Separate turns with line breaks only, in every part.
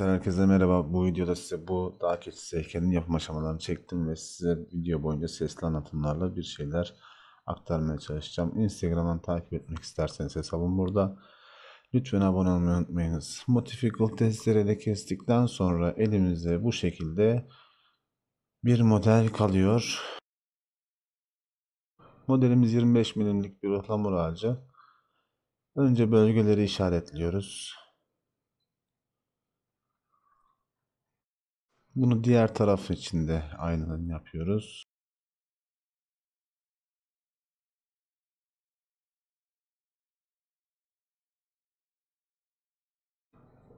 Arkadaşlar herkese merhaba. Bu videoda size bu daha keçisi heykelinin yapım aşamalarını çektim ve size video boyunca sesli anlatımlarla bir şeyler aktarmaya çalışacağım. Instagram'dan takip etmek isterseniz hesabım burada. Lütfen abone olmayı unutmayınız. Motifical testereyle kestikten sonra elimizde bu şekilde bir model kalıyor. Modelimiz 25 milimlik bir ıhlamur ağacı. Önce bölgeleri işaretliyoruz.
Bunu diğer tarafı için de aynen yapıyoruz.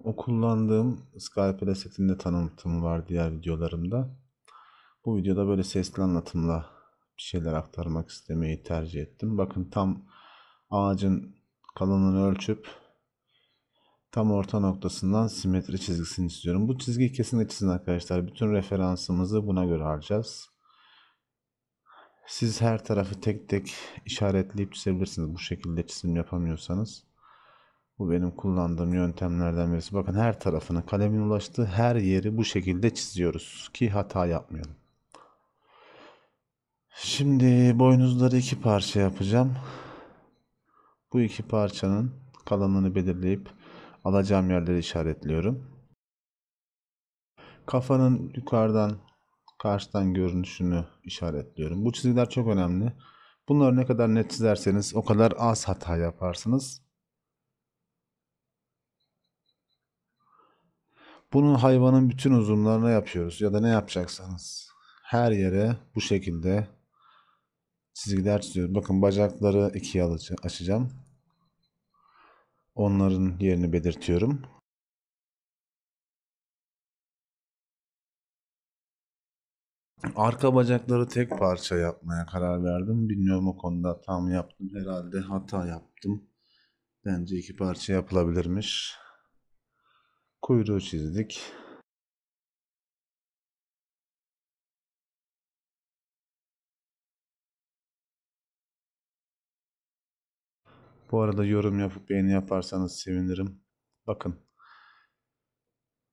O kullandığım Skype setinde tanıtım var diğer videolarımda. Bu videoda böyle
sesli anlatımla bir şeyler aktarmak istemeyi tercih ettim. Bakın tam ağacın kalınlığını ölçüp tam orta noktasından simetri çizgisini istiyorum. Bu çizgi kesin çizin arkadaşlar. Bütün referansımızı buna göre alacağız. Siz her tarafı tek tek işaretleyip çizebilirsiniz. Bu şekilde çizim yapamıyorsanız. Bu benim kullandığım yöntemlerden birisi. Bakın her tarafını, kalemin ulaştığı her yeri bu şekilde çiziyoruz ki hata yapmayalım. Şimdi boynuzları iki parça yapacağım. Bu iki parçanın kalınlığını belirleyip alacağım yerleri işaretliyorum. Kafanın yukarıdan karşıdan görünüşünü işaretliyorum. Bu çizgiler çok önemli. Bunları ne kadar net çizerseniz o kadar az hata yaparsınız. Bunu hayvanın bütün uzunlarına yapıyoruz ya da ne yapacaksanız. Her yere bu şekilde çizgiler çiziyoruz. Bakın bacakları ikiye açacağım
onların yerini belirtiyorum. Arka bacakları tek parça yapmaya karar verdim. Bilmiyorum o konuda tam yaptım herhalde hata yaptım. Bence iki parça yapılabilirmiş. Kuyruğu çizdik. Bu arada yorum yapıp beğeni yaparsanız sevinirim. Bakın.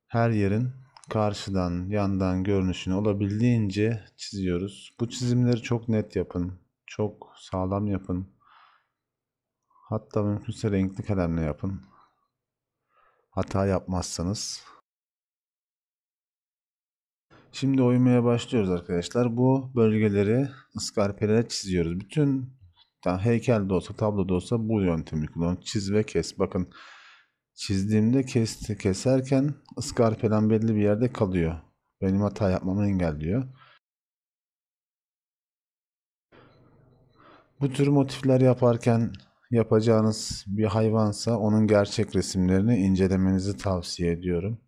Her yerin karşıdan, yandan görünüşünü olabildiğince çiziyoruz. Bu çizimleri çok net yapın. Çok sağlam yapın. Hatta mümkünse renkli kalemle yapın. Hata yapmazsanız. Şimdi oymaya başlıyoruz arkadaşlar. Bu bölgeleri ıskarpelere çiziyoruz. Bütün yani heykel de olsa, tablo da olsa bu yöntemi kullanıyorum. Çiz ve kes. Bakın çizdiğimde kes, keserken ıskarpelen belli bir yerde kalıyor. Benim hata yapmamı engelliyor. Bu tür motifler yaparken yapacağınız bir hayvansa onun gerçek resimlerini incelemenizi tavsiye ediyorum.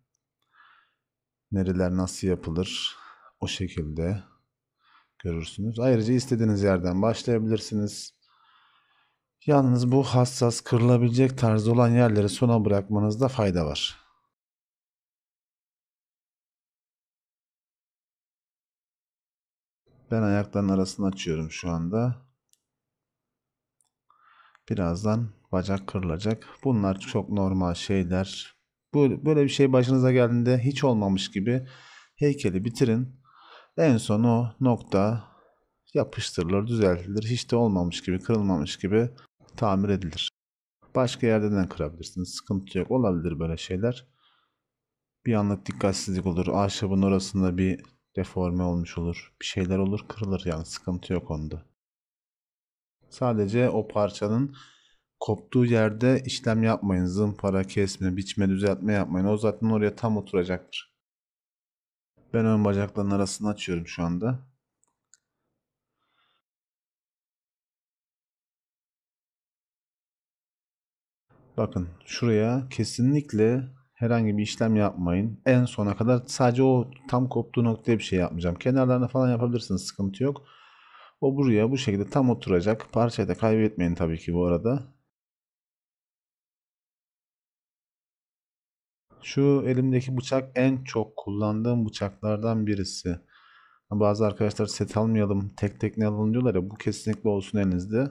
Nereler nasıl yapılır o şekilde görürsünüz. Ayrıca istediğiniz yerden başlayabilirsiniz. Yalnız
bu hassas kırılabilecek tarzda olan yerleri sona bırakmanızda fayda var. Ben ayakların arasını açıyorum şu anda.
Birazdan bacak kırılacak. Bunlar çok normal şeyler. Böyle bir şey başınıza geldiğinde hiç olmamış gibi heykeli bitirin. En son o nokta yapıştırılır, düzeltilir. Hiç de olmamış gibi, kırılmamış gibi tamir edilir. Başka yerden kırabilirsiniz. Sıkıntı yok. Olabilir böyle şeyler. Bir anlık dikkatsizlik olur. Ahşabın orasında bir deforme olmuş olur. Bir şeyler olur kırılır yani sıkıntı yok onda. Sadece o parçanın koptuğu yerde işlem yapmayın. Zımpara, kesme, biçme, düzeltme yapmayın. O zaten oraya
tam oturacaktır. Ben ön bacakların arasını açıyorum şu anda. Bakın şuraya kesinlikle herhangi bir işlem
yapmayın. En sona kadar sadece o tam koptuğu noktaya bir şey yapmayacağım. Kenarlarına falan yapabilirsiniz sıkıntı yok. O buraya bu şekilde tam oturacak. Parçayı da kaybetmeyin tabii ki bu arada. Şu elimdeki bıçak en çok kullandığım bıçaklardan birisi. Bazı arkadaşlar set almayalım, tek tek ne alalım diyorlar ya bu kesinlikle olsun elinizde.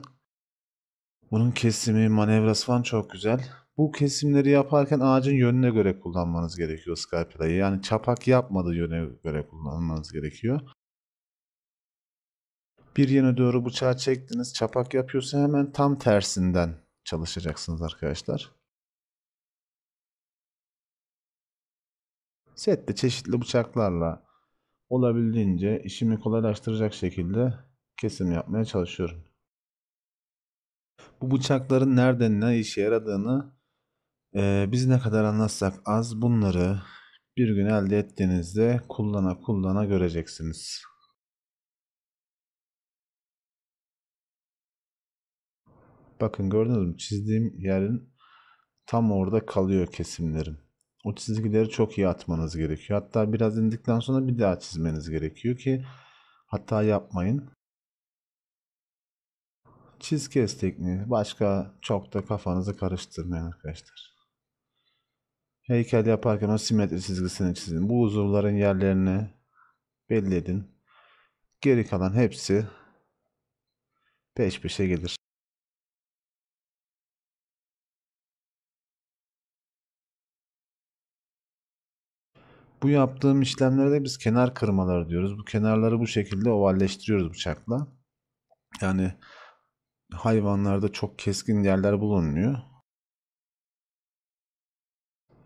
Bunun kesimi, manevrası falan çok güzel. Bu kesimleri yaparken ağacın yönüne göre kullanmanız gerekiyor scarpella'yı. Yani çapak yapmadığı yöne göre kullanmanız gerekiyor. Bir yöne doğru bıçağı çektiniz. Çapak yapıyorsa hemen tam tersinden çalışacaksınız arkadaşlar. Sette çeşitli bıçaklarla olabildiğince işimi kolaylaştıracak şekilde kesim yapmaya çalışıyorum. Bu bıçakların nereden ne işe yaradığını e, biz ne kadar anlatsak az bunları
bir gün elde ettiğinizde kullana kullana göreceksiniz. Bakın gördünüz mü çizdiğim yerin tam orada kalıyor kesimlerim. O çizgileri
çok iyi atmanız gerekiyor. Hatta biraz indikten sonra bir daha çizmeniz gerekiyor ki hata yapmayın çiz kes tekniği. Başka çok da kafanızı karıştırmayın arkadaşlar. Heykel yaparken o simetri çizgisini çizin. Bu uzuvların yerlerini belli edin. Geri
kalan hepsi peş peşe gelir. Bu yaptığım işlemlerde biz kenar kırmaları diyoruz. Bu kenarları bu şekilde
ovalleştiriyoruz bıçakla. Yani hayvanlarda çok keskin yerler bulunmuyor.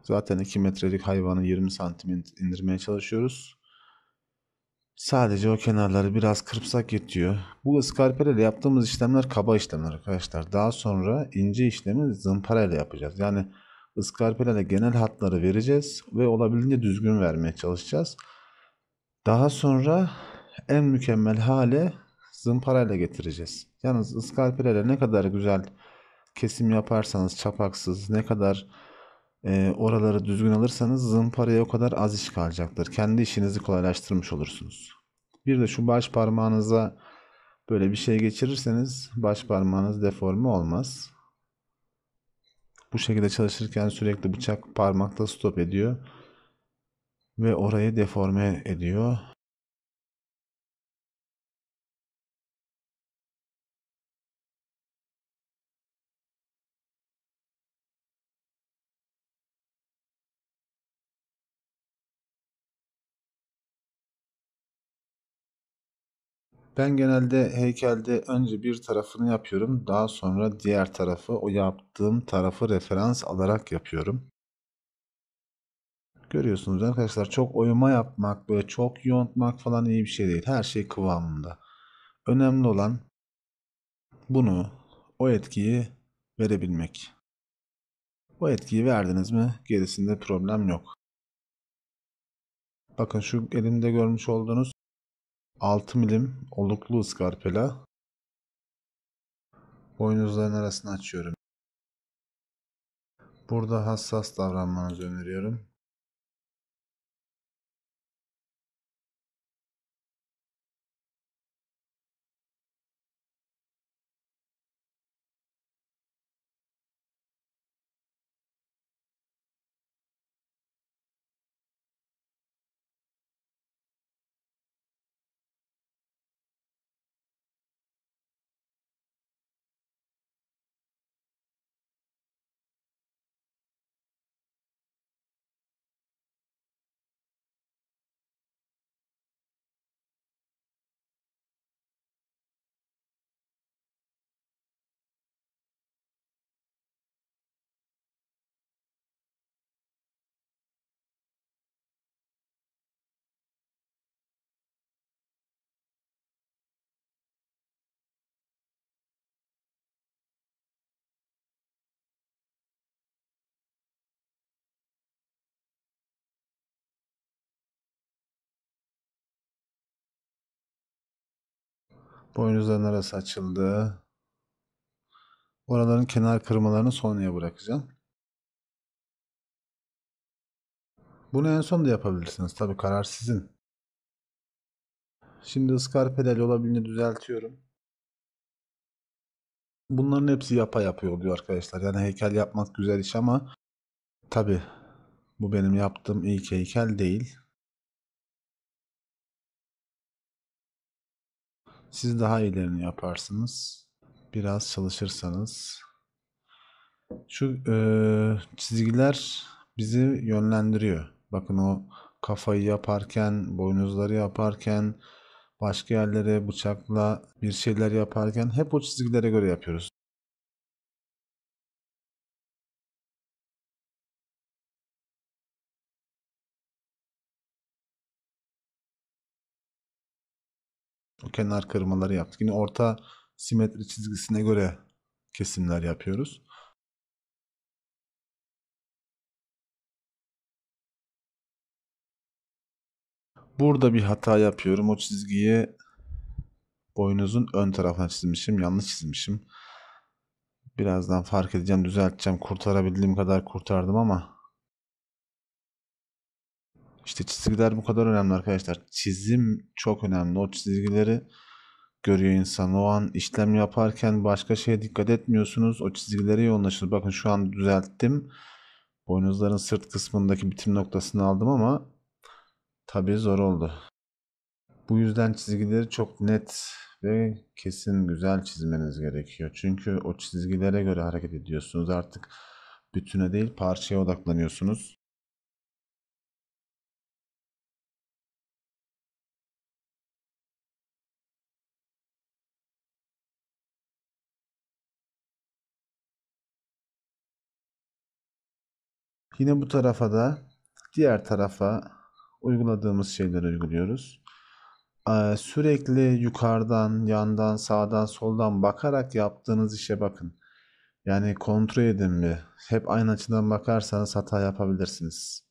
Zaten 2 metrelik hayvanı 20 santim indirmeye çalışıyoruz. Sadece o kenarları biraz kırpsak yetiyor. Bu iskarpel ile yaptığımız işlemler kaba işlemler arkadaşlar. Daha sonra ince işlemi zımpara ile yapacağız. Yani iskarpel ile genel hatları vereceğiz ve olabildiğince düzgün vermeye çalışacağız. Daha sonra en mükemmel hale zımpara ile getireceğiz. Yalnız iskarpilere ne kadar güzel kesim yaparsanız çapaksız ne kadar e, oraları düzgün alırsanız zımparaya o kadar az iş kalacaktır. Kendi işinizi kolaylaştırmış olursunuz. Bir de şu baş parmağınıza böyle bir şey geçirirseniz baş parmağınız deforme olmaz. Bu şekilde çalışırken sürekli bıçak parmakta stop ediyor
ve orayı deforme ediyor. Ben genelde heykelde önce bir tarafını yapıyorum. Daha sonra diğer tarafı
o yaptığım tarafı referans alarak yapıyorum. Görüyorsunuz arkadaşlar çok oyma yapmak böyle çok yontmak falan iyi bir şey değil. Her şey kıvamında. Önemli olan bunu o etkiyi verebilmek. O etkiyi verdiniz mi gerisinde problem yok. Bakın şu elimde görmüş olduğunuz 6 milim
oluklu ıskarpela boynuzların arasını açıyorum. Burada hassas davranmanızı öneriyorum. Boynuzların arası açıldı. Oraların kenar kırmalarını sonraya bırakacağım. Bunu en son da yapabilirsiniz. Tabi karar sizin. Şimdi ıskar pedal
olabildiğini düzeltiyorum. Bunların hepsi yapa yapıyor oluyor
arkadaşlar. Yani heykel yapmak güzel iş ama tabi bu benim yaptığım ilk heykel değil. Siz daha iyilerini yaparsınız. Biraz çalışırsanız.
Şu e, çizgiler bizi yönlendiriyor. Bakın o kafayı yaparken, boynuzları yaparken, başka yerlere
bıçakla bir şeyler yaparken hep o çizgilere göre yapıyoruz. kenar kırmaları yaptık. Yine orta simetri çizgisine göre kesimler yapıyoruz. Burada bir hata yapıyorum. O çizgiyi
boynuzun ön tarafına çizmişim. Yanlış çizmişim. Birazdan fark edeceğim, düzelteceğim. Kurtarabildiğim kadar kurtardım ama işte çizgiler bu kadar önemli arkadaşlar. Çizim çok önemli. O çizgileri görüyor insan. O an işlem yaparken başka şeye dikkat etmiyorsunuz. O çizgilere yoğunlaşıyorsunuz. Bakın şu an düzelttim. Boynuzların sırt kısmındaki bitim noktasını aldım ama tabii zor oldu. Bu yüzden çizgileri çok net ve kesin güzel çizmeniz gerekiyor. Çünkü o çizgilere göre hareket
ediyorsunuz. Artık bütüne değil parçaya odaklanıyorsunuz. Yine bu tarafa da diğer
tarafa uyguladığımız şeyleri uyguluyoruz. Ee, sürekli yukarıdan, yandan, sağdan, soldan bakarak yaptığınız işe bakın. Yani kontrol edin bir. Hep aynı açıdan bakarsanız hata yapabilirsiniz.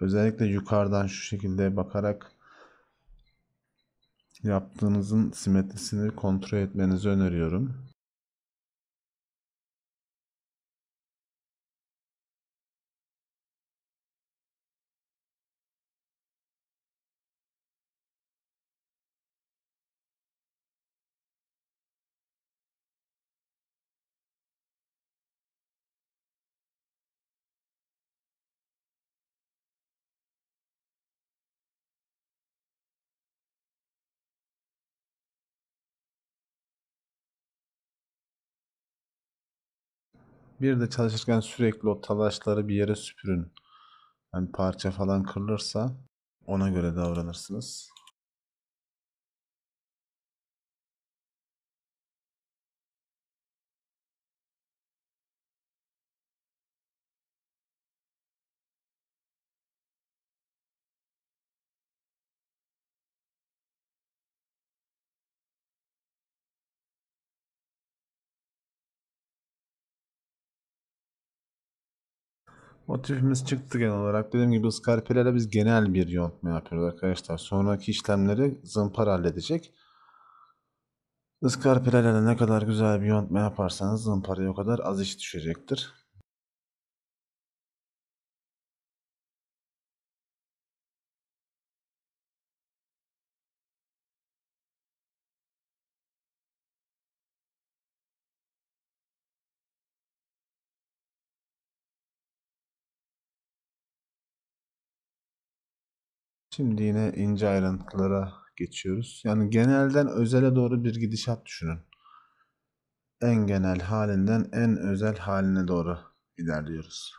Özellikle yukarıdan şu şekilde bakarak
yaptığınızın simetrisini kontrol etmenizi öneriyorum. Bir de çalışırken sürekli o talaşları bir yere süpürün. Hani parça falan kırılırsa ona göre davranırsınız. Motifimiz
çıktı genel olarak. Dediğim gibi iskarpelerle biz genel bir yontma yapıyoruz arkadaşlar. Sonraki işlemleri zımpara halledecek. Iskarpelerle ne kadar güzel bir yontma
yaparsanız zımparaya o kadar az iş düşecektir. Şimdi yine ince ayrıntılara
geçiyoruz. Yani genelden özele doğru bir gidişat düşünün. En genel halinden en özel haline doğru ilerliyoruz.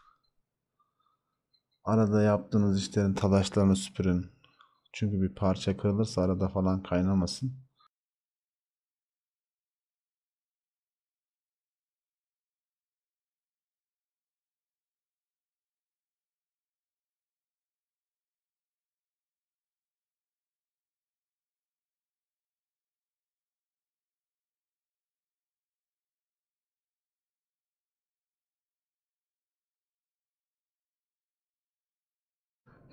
Arada yaptığınız işlerin talaşlarını süpürün. Çünkü bir parça kırılırsa arada
falan kaynamasın.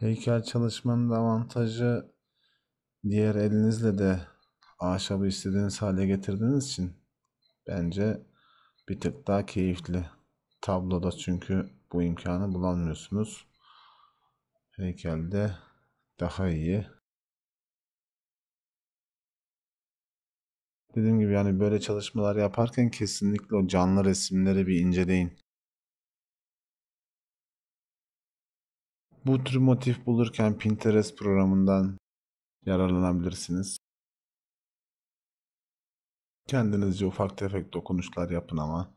Heykel çalışmanın avantajı diğer
elinizle de ahşabı istediğiniz hale getirdiğiniz için bence bir tık daha keyifli. Tabloda çünkü bu imkanı bulamıyorsunuz. Heykelde daha iyi.
Dediğim gibi yani böyle çalışmalar yaparken kesinlikle o canlı resimleri bir inceleyin. Bu tür motif bulurken Pinterest programından yararlanabilirsiniz.
Kendinizce ufak tefek dokunuşlar yapın ama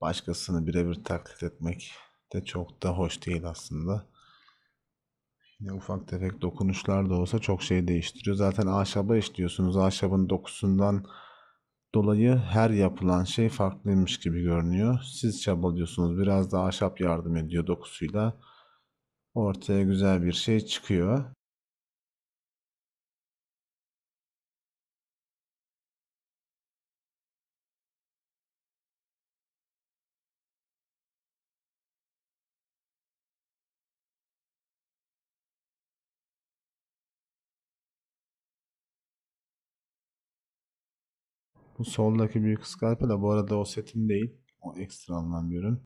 başkasını birebir taklit etmek de çok da hoş değil aslında. Yine ufak tefek dokunuşlar da olsa çok şey değiştiriyor. Zaten ahşaba işliyorsunuz. Ahşabın dokusundan dolayı her yapılan şey farklıymış gibi görünüyor. Siz çabalıyorsunuz. Biraz da ahşap yardım ediyor dokusuyla.
Ortaya güzel bir şey çıkıyor. Bu soldaki büyük skalpel de bu arada o setin değil. O ekstradan bir ürün.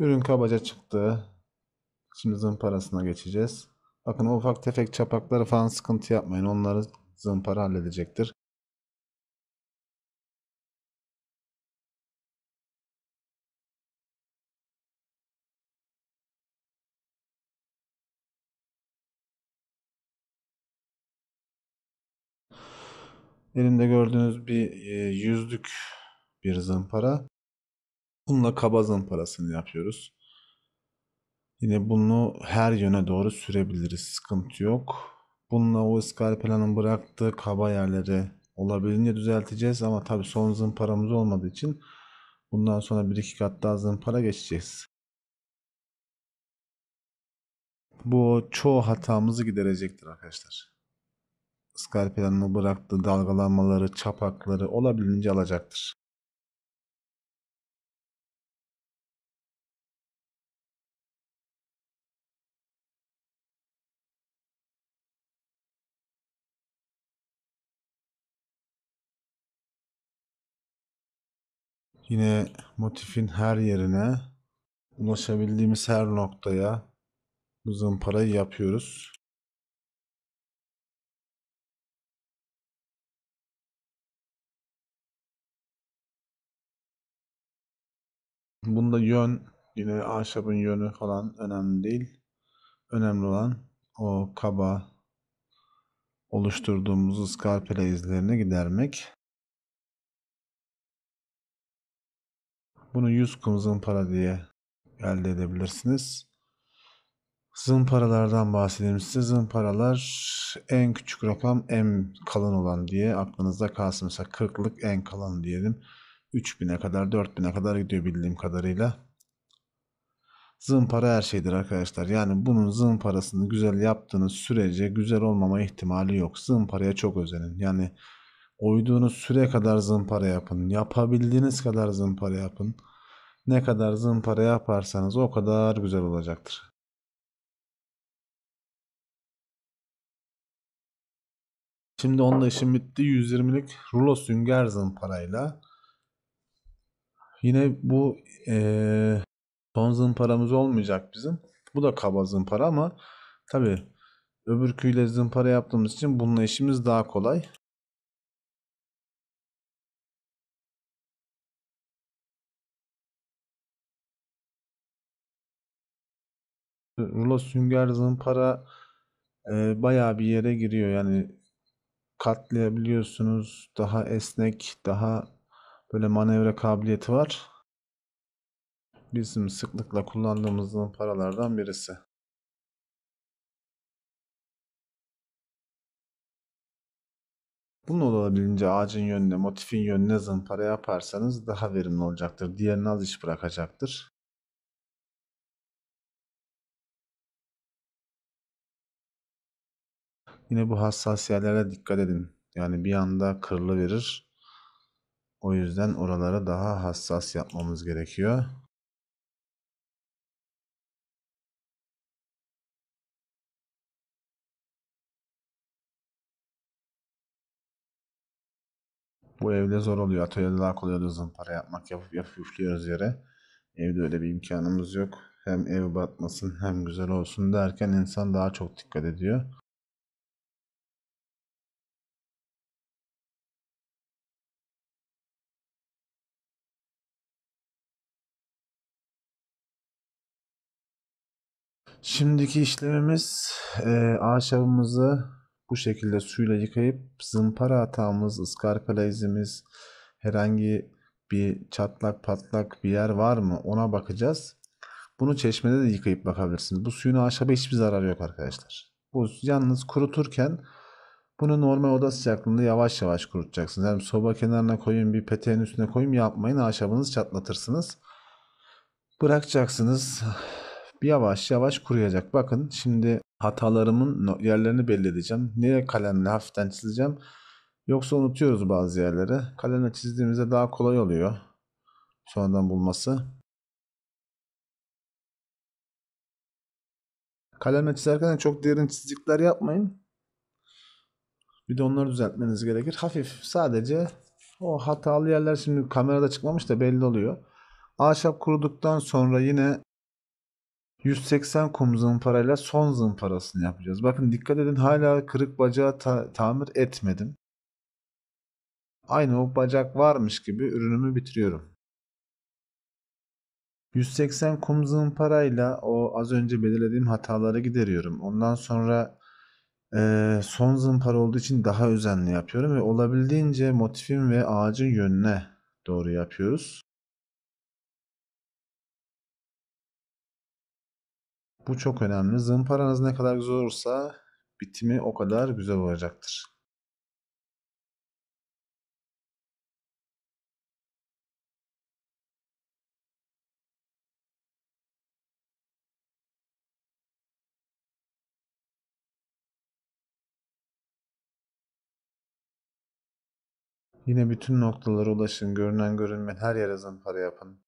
Ürün kabaca çıktı.
Şimdi zımparasına geçeceğiz. Bakın ufak tefek çapakları falan sıkıntı yapmayın. Onları
zımpara halledecektir. Elimde gördüğünüz bir e, yüzlük bir
zımpara. Bununla kabazın parasını yapıyoruz. Yine bunu her yöne doğru sürebiliriz. Sıkıntı yok. Bununla o iskarpelanın bıraktığı kaba yerleri olabildiğince düzelteceğiz. Ama tabi son zımparamız olmadığı için bundan sonra bir iki kat daha zımpara geçeceğiz. Bu çoğu hatamızı giderecektir arkadaşlar.
Iskarpelanın bıraktığı dalgalanmaları, çapakları olabildiğince alacaktır. Yine motifin her yerine ulaşabildiğimiz her noktaya bu zımparayı yapıyoruz. Bunda yön yine ahşabın yönü falan önemli
değil. Önemli olan o kaba oluşturduğumuz iskarpela izlerini gidermek. Bunu 100 kum zımpara diye elde edebilirsiniz. Zımparalardan bahsedelim size. Zımparalar en küçük rakam en kalın olan diye aklınızda kalsın. Mesela 40'lık en kalın diyelim. 3000'e kadar 4000'e kadar gidiyor bildiğim kadarıyla. Zımpara her şeydir arkadaşlar. Yani bunun zımparasını güzel yaptığınız sürece güzel olmama ihtimali yok. Zımparaya çok özenin. Yani Oyduğunuz süre kadar zımpara yapın. Yapabildiğiniz
kadar zımpara yapın. Ne kadar zımpara yaparsanız o kadar güzel olacaktır. Şimdi onda işim bitti. 120'lik rulo sünger zımparayla.
Yine bu ee, son zımparamız olmayacak bizim. Bu da kaba zımpara ama tabi öbürküyle zımpara yaptığımız için bununla işimiz
daha kolay. rulo sünger zımpara e, bayağı bir yere giriyor. Yani
katlayabiliyorsunuz. Daha esnek, daha böyle manevra
kabiliyeti var. Bizim sıklıkla kullandığımız paralardan birisi. Bunu olabildiğince ağacın yönüne, motifin yönüne zımpara yaparsanız daha verimli olacaktır. Diğerini az iş bırakacaktır. Yine bu hassas yerlere
dikkat edin. Yani bir anda kırılı verir. O yüzden oralara daha
hassas yapmamız gerekiyor. Bu evde zor oluyor. Atölyede daha kolay oluyor zımpara
yapmak. Yapıp yapıp üflüyoruz yere. Evde öyle bir imkanımız yok. Hem ev batmasın
hem güzel olsun derken insan daha çok dikkat ediyor. Şimdiki işlemimiz e, ahşabımızı bu şekilde suyla
yıkayıp zımpara hatamız, ıskarpela izimiz, herhangi bir çatlak patlak bir yer var mı ona bakacağız. Bunu çeşmede de yıkayıp bakabilirsiniz. Bu suyun ahşaba hiçbir zararı yok arkadaşlar. Bu yalnız kuruturken bunu normal oda sıcaklığında yavaş yavaş kurutacaksınız. Yani soba kenarına koyun bir peteğin üstüne koyun yapmayın ahşabınızı çatlatırsınız. Bırakacaksınız yavaş yavaş kuruyacak. Bakın şimdi hatalarımın yerlerini belli edeceğim. Nereye kalemle hafiften çizeceğim. Yoksa unutuyoruz bazı yerleri. Kalemle çizdiğimizde daha kolay oluyor.
Sonradan bulması. Kalemle çizerken çok derin çizikler yapmayın.
Bir de onları düzeltmeniz gerekir. Hafif sadece o hatalı yerler şimdi kamerada çıkmamış da belli oluyor. Ahşap kuruduktan sonra yine 180 kum zımparayla son zımparasını yapacağız. Bakın dikkat edin hala kırık bacağı ta tamir etmedim. Aynı o bacak varmış gibi ürünümü bitiriyorum. 180 kum zımparayla o az önce belirlediğim hataları gideriyorum. Ondan sonra e, son zımpara olduğu için
daha özenli yapıyorum ve olabildiğince motifin ve ağacın yönüne doğru yapıyoruz. Bu çok önemli. Zımparanız ne kadar güzel olursa bitimi o kadar güzel olacaktır. Yine bütün noktalara ulaşın. Görünen görünmeyen her
yere zımpara yapın.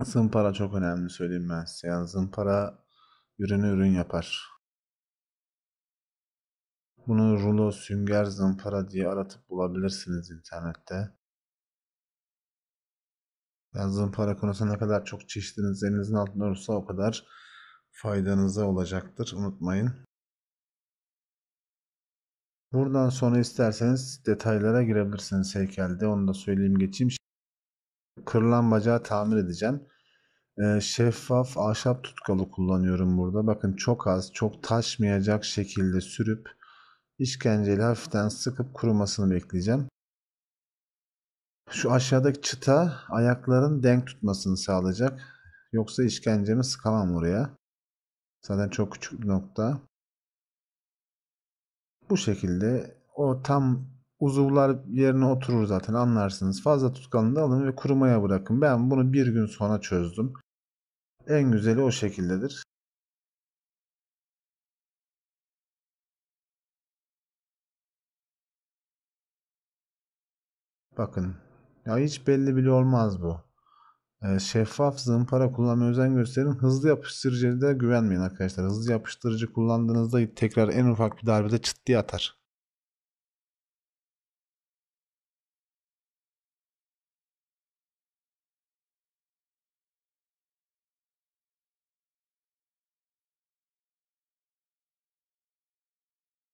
Zımpara çok önemli söyleyeyim ben size. Yani zımpara
ürünü ürün yapar. Bunu rulo, sünger, zımpara diye aratıp bulabilirsiniz internette.
Yani zımpara konusu ne kadar çok çeşitiniz elinizin altında olursa o kadar faydanıza olacaktır. Unutmayın. Buradan sonra isterseniz detaylara girebilirsiniz heykelde. Onu da söyleyeyim geçeyim kırılan bacağı tamir edeceğim. Ee, şeffaf ahşap tutkalı kullanıyorum burada. Bakın çok az, çok taşmayacak şekilde sürüp işkenceyle hafiften sıkıp kurumasını bekleyeceğim. Şu aşağıdaki çıta ayakların denk tutmasını sağlayacak. Yoksa işkencemi sıkamam oraya. Zaten çok küçük bir nokta. Bu şekilde o tam Uzuvlar yerine oturur zaten anlarsınız. Fazla tutkalını da alın
ve kurumaya bırakın. Ben bunu bir gün sonra çözdüm. En güzeli o şekildedir. Bakın ya hiç belli
bile olmaz bu. Ee, şeffaf zımpara kullanmaya özen gösterin. Hızlı yapıştırıcıya
da güvenmeyin arkadaşlar. Hızlı yapıştırıcı kullandığınızda tekrar en ufak bir darbede çıt diye atar.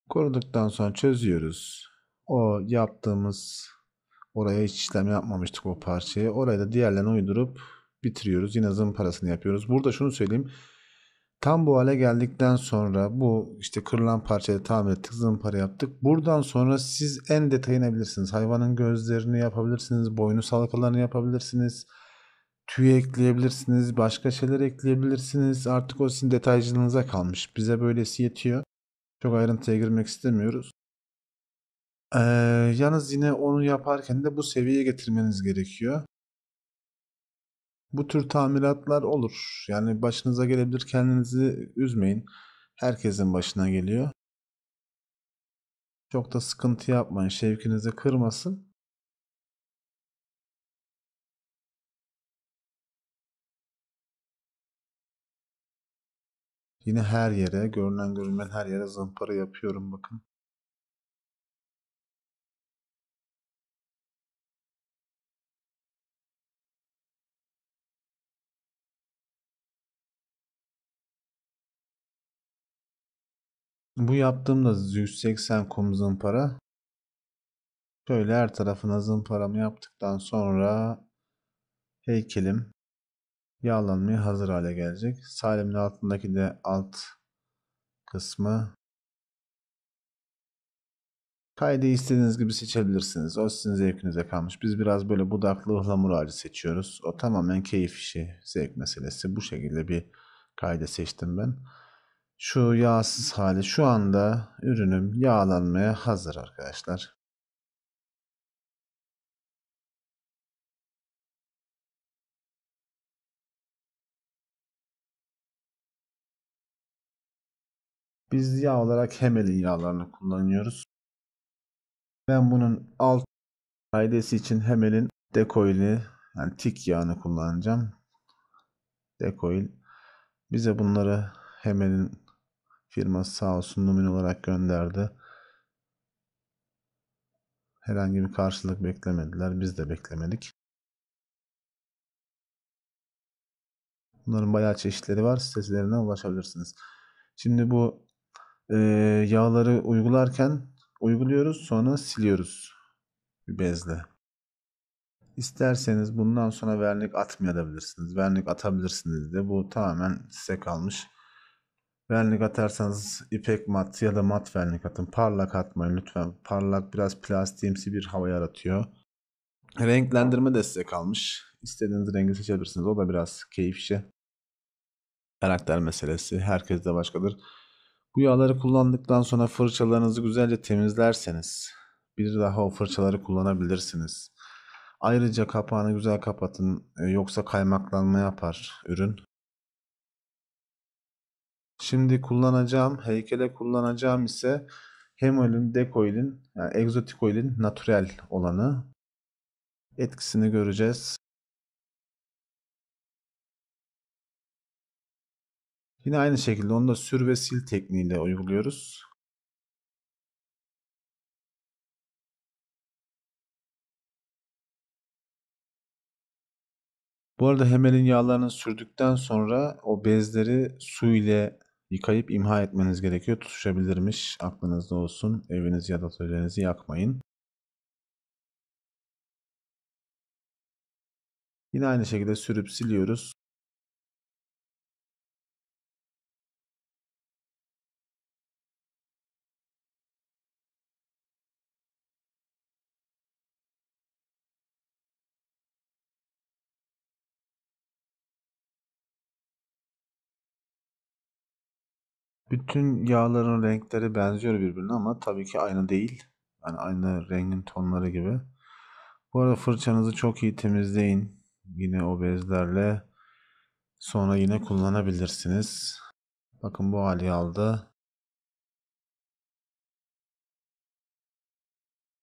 Koruduktan sonra
çözüyoruz. O yaptığımız oraya hiç işlem yapmamıştık o parçayı. Orayı da diğerlerine uydurup bitiriyoruz. Yine parasını yapıyoruz. Burada şunu söyleyeyim. Tam bu hale geldikten sonra bu işte kırılan parçayı tamir ettik, zımpara yaptık. Buradan sonra siz en detayına bilirsiniz. Hayvanın gözlerini yapabilirsiniz, boynu salkalarını yapabilirsiniz. Tüy ekleyebilirsiniz, başka şeyler ekleyebilirsiniz. Artık o sizin detaycılığınıza kalmış. Bize böylesi yetiyor. Çok ayrıntıya girmek istemiyoruz. Ee, yalnız yine onu yaparken de bu seviyeye getirmeniz gerekiyor. Bu tür tamiratlar olur. Yani başınıza gelebilir kendinizi üzmeyin. Herkesin başına geliyor.
Çok da sıkıntı yapmayın. Şevkinizi kırmasın. Yine her yere, görünen görünmeyen her yere zampara yapıyorum bakın. Bu yaptığımda 180 kum
zımpara. Şöyle her tarafına zımparamı yaptıktan sonra heykelim yağlanmaya hazır hale gelecek. Salemin altındaki de alt kısmı Kaydı istediğiniz gibi seçebilirsiniz. O sizin zevkinize kalmış. Biz biraz böyle budaklı ıhlamur ağacı seçiyoruz. O tamamen keyif işi, zevk meselesi. Bu şekilde bir kaydı seçtim ben. Şu yağsız hali şu anda ürünüm yağlanmaya
hazır arkadaşlar. Biz yağ olarak Hemel'in yağlarını kullanıyoruz. Ben bunun alt faydası için Hemel'in dekoilini
yani tik yağını kullanacağım. Dekoil. Bize bunları Hemel'in firması sağ olsun numune olarak gönderdi. Herhangi bir karşılık beklemediler. Biz de beklemedik. Bunların bayağı çeşitleri var. Sitelerine ulaşabilirsiniz. Şimdi bu ee, yağları uygularken uyguluyoruz sonra siliyoruz bir bezle. İsterseniz bundan sonra vernik atmayabilirsiniz. Vernik atabilirsiniz de bu tamamen size kalmış. Vernik atarsanız ipek mat ya da mat vernik atın. Parlak atmayın lütfen. Parlak biraz plastiğimsi bir hava yaratıyor. Renklendirme de size kalmış. İstediğiniz rengi seçebilirsiniz. O da biraz keyif Karakter meselesi. Herkes de başkadır. Bu yağları kullandıktan sonra fırçalarınızı güzelce temizlerseniz bir daha o fırçaları kullanabilirsiniz. Ayrıca kapağını güzel kapatın e, yoksa kaymaklanma yapar ürün. Şimdi kullanacağım heykele kullanacağım ise Hemoil'in, Decoil'in
yani Exoticoil'in natürel olanı. Etkisini göreceğiz. Yine aynı şekilde onu da sür ve sil tekniğiyle uyguluyoruz. Bu arada hemelin yağlarını sürdükten sonra o bezleri su
ile yıkayıp imha etmeniz gerekiyor. Tutuşabilirmiş. Aklınızda olsun. Evinizi ya da
atölyenizi yakmayın. Yine aynı şekilde sürüp siliyoruz. Bütün yağların renkleri benziyor birbirine ama tabii ki aynı
değil. Yani aynı rengin tonları gibi. Bu arada fırçanızı çok iyi temizleyin.
Yine o bezlerle sonra yine kullanabilirsiniz. Bakın bu hali aldı.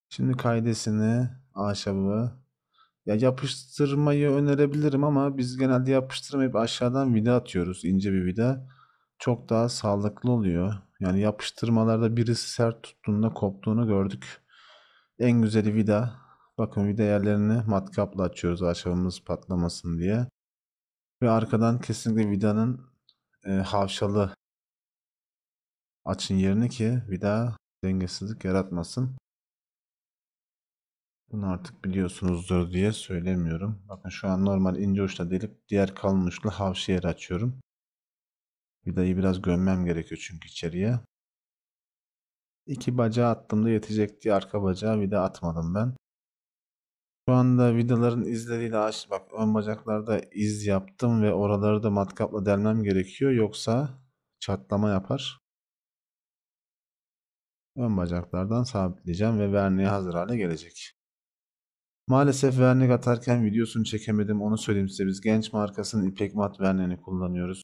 Şimdi kaydesini, ahşabı ya yapıştırmayı
önerebilirim ama biz genelde yapıştırmayıp aşağıdan vida atıyoruz. ince bir vida çok daha sağlıklı oluyor. Yani yapıştırmalarda birisi sert tuttuğunda koptuğunu gördük. En güzeli vida. Bakın vida yerlerini matkapla açıyoruz ahşabımız patlamasın diye. Ve arkadan kesinlikle vidanın e, havşalı açın yerini ki vida dengesizlik yaratmasın. Bunu artık biliyorsunuzdur diye söylemiyorum. Bakın şu an normal ince uçla delip diğer kalın uçla havşa yeri açıyorum. Vidayı biraz gömmem gerekiyor çünkü içeriye. İki bacağı attığımda yetecek diye arka bacağı vida atmadım ben. Şu anda vidaların izleriyle aç bak ön bacaklarda iz yaptım ve oraları da matkapla delmem gerekiyor yoksa çatlama yapar. Ön bacaklardan sabitleyeceğim ve verniğe hazır hale gelecek. Maalesef vernik atarken videosunu çekemedim onu söyleyeyim size biz genç markasının ipek mat verniğini kullanıyoruz.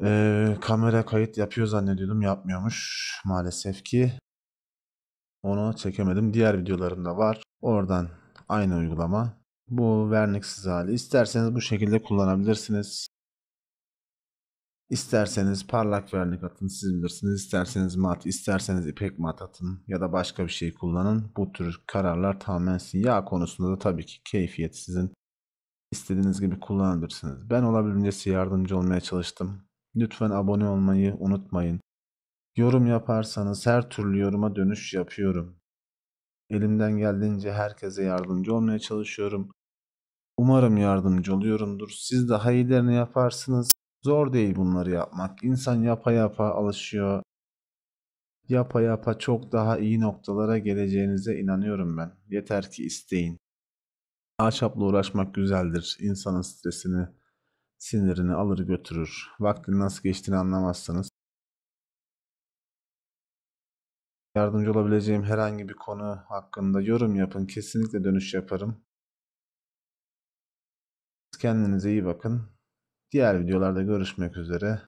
Ee, kamera kayıt yapıyor zannediyordum. Yapmıyormuş maalesef ki. Onu çekemedim. Diğer videolarımda var. Oradan aynı uygulama. Bu verniksiz hali. İsterseniz bu şekilde kullanabilirsiniz. İsterseniz parlak vernik atın siz bilirsiniz. İsterseniz mat, isterseniz ipek mat atın ya da başka bir şey kullanın. Bu tür kararlar tamamen sizin. Yağ konusunda da tabii ki keyfiyet sizin. İstediğiniz gibi kullanabilirsiniz. Ben olabildiğince yardımcı olmaya çalıştım. Lütfen abone olmayı unutmayın. Yorum yaparsanız her türlü yoruma dönüş yapıyorum. Elimden geldiğince herkese yardımcı olmaya çalışıyorum. Umarım yardımcı oluyorumdur. Siz daha iyilerini yaparsınız. Zor değil bunları yapmak. İnsan yapa yapa alışıyor. Yapa yapa çok daha iyi noktalara geleceğinize inanıyorum ben. Yeter ki isteyin. Ahşapla uğraşmak güzeldir. İnsanın stresini sinirini alır götürür. Vaktin nasıl
geçtiğini anlamazsanız
Yardımcı olabileceğim herhangi bir konu hakkında yorum yapın. Kesinlikle dönüş yaparım. Kendinize iyi bakın. Diğer videolarda görüşmek üzere.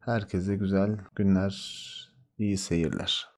Herkese güzel günler, iyi seyirler.